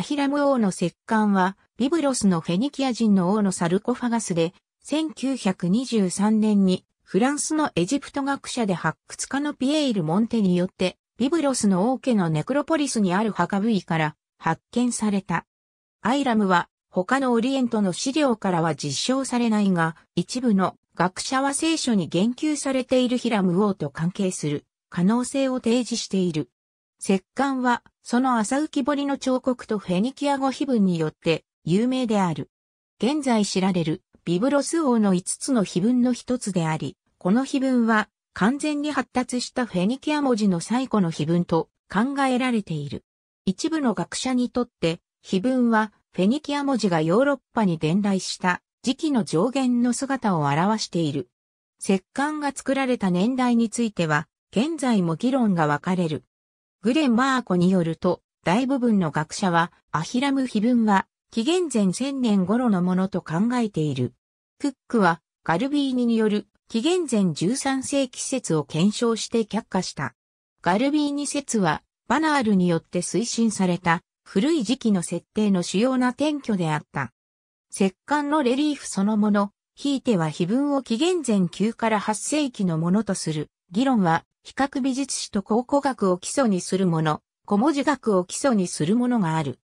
アヒラム王の石棺は、ビブロスのフェニキア人の王のサルコファガスで、1923年にフランスのエジプト学者で発掘家のピエール・モンテによって、ビブロスの王家のネクロポリスにある墓部位から発見された。アイラムは他のオリエントの資料からは実証されないが、一部の学者は聖書に言及されているヒラム王と関係する可能性を提示している。石棺は、その浅浮き彫りの彫刻とフェニキア語碑文によって有名である。現在知られるビブロス王の5つの碑文の一つであり、この碑文は完全に発達したフェニキア文字の最古の碑文と考えられている。一部の学者にとって碑文はフェニキア文字がヨーロッパに伝来した時期の上限の姿を表している。石棺が作られた年代については現在も議論が分かれる。グレン・マーコによると、大部分の学者は、アヒラム碑文は、紀元前1000年頃のものと考えている。クックは、ガルビーニによる、紀元前13世紀説を検証して却下した。ガルビーニ説は、バナールによって推進された、古い時期の設定の主要な転居であった。石棺のレリーフそのもの、ひいては碑文を紀元前9から8世紀のものとする、議論は比較美術史と考古学を基礎にするもの、古文字学を基礎にするものがある。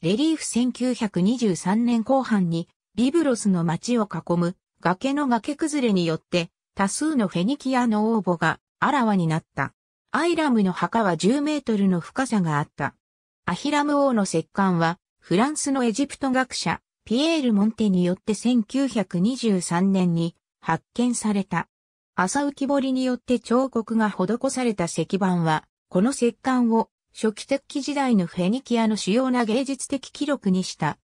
レリーフ1923年後半に、ビブロスの町を囲む崖の崖崩れによって、多数のフェニキアの応募があらわになった。アイラムの墓は10メートルの深さがあった。アヒラム王の石棺は、フランスのエジプト学者、ピエール・モンテによって1923年に発見された。朝浮き彫りによって彫刻が施された石板は、この石棺を初期器時代のフェニキアの主要な芸術的記録にした。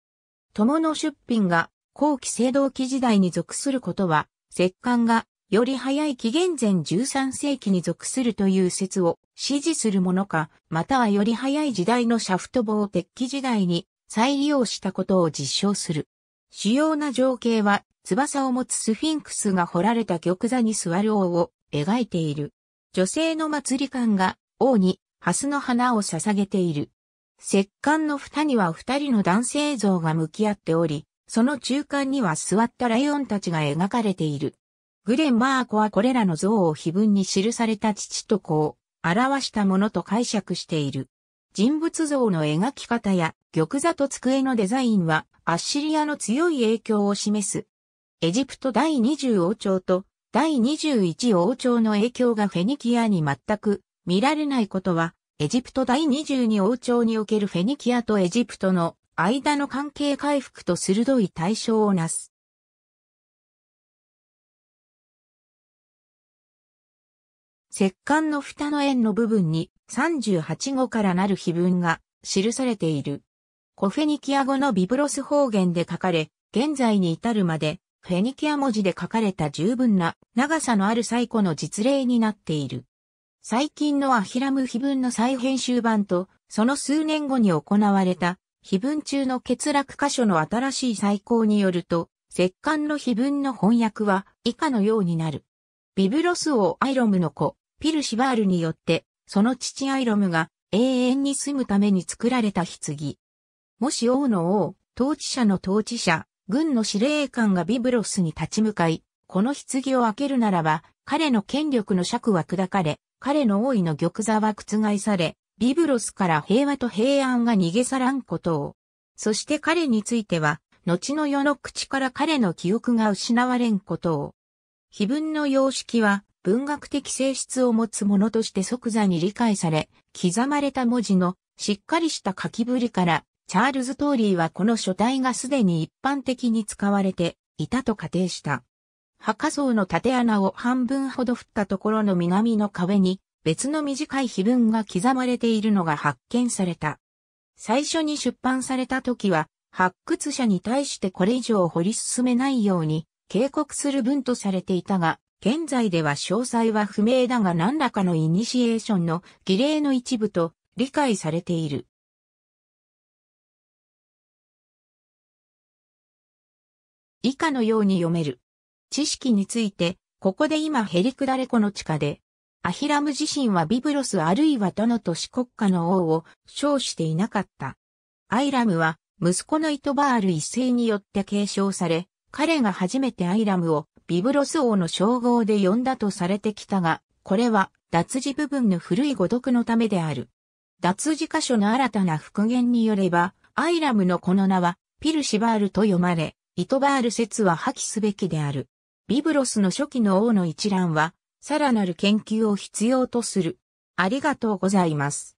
友の出品が後期青銅器時代に属することは、石棺がより早い紀元前13世紀に属するという説を支持するものか、またはより早い時代のシャフト棒鉄器時代に再利用したことを実証する。主要な情景は、翼を持つスフィンクスが彫られた玉座に座る王を描いている。女性の祭り感が王にハスの花を捧げている。石棺の蓋には二人の男性像が向き合っており、その中間には座ったライオンたちが描かれている。グレン・マーコはこれらの像を碑文に記された父と子を表したものと解釈している。人物像の描き方や玉座と机のデザインはアッシリアの強い影響を示す。エジプト第20王朝と第21王朝の影響がフェニキアに全く見られないことは、エジプト第22王朝におけるフェニキアとエジプトの間の関係回復と鋭い対象をなす。石棺の蓋の円の部分に38語からなる碑文が記されている。コフェニキア語のビブロス方言で書かれ、現在に至るまでフェニキア文字で書かれた十分な長さのある最古の実例になっている。最近のアヒラム碑文の再編集版と、その数年後に行われた碑文中の欠落箇所の新しい再考によると、石棺の碑文の翻訳は以下のようになる。ビブロス王アイロムの子、ピルシバールによってその父アイロムが永遠に住むために作られた棺。もし王の王、統治者の統治者、軍の司令官がビブロスに立ち向かい、この棺を開けるならば、彼の権力の尺は砕かれ、彼の王位の玉座は覆され、ビブロスから平和と平安が逃げ去らんことを。そして彼については、後の世の口から彼の記憶が失われんことを。碑文の様式は、文学的性質を持つものとして即座に理解され、刻まれた文字のしっかりした書きぶりから、チャールズ・トーリーはこの書体がすでに一般的に使われていたと仮定した。墓像の縦穴を半分ほど振ったところの南の壁に別の短い碑文が刻まれているのが発見された。最初に出版された時は発掘者に対してこれ以上掘り進めないように警告する文とされていたが、現在では詳細は不明だが何らかのイニシエーションの儀礼の一部と理解されている。以下のように読める。知識について、ここで今ヘリクダレコの地下で、アヒラム自身はビブロスあるいはどの都市国家の王を称していなかった。アイラムは息子のイトバール一世によって継承され、彼が初めてアイラムをビブロス王の称号で呼んだとされてきたが、これは脱字部分の古い語読のためである。脱字箇所の新たな復元によれば、アイラムのこの名は、ピルシバールと読まれ、イトバール説は破棄すべきである。ビブロスの初期の王の一覧は、さらなる研究を必要とする。ありがとうございます。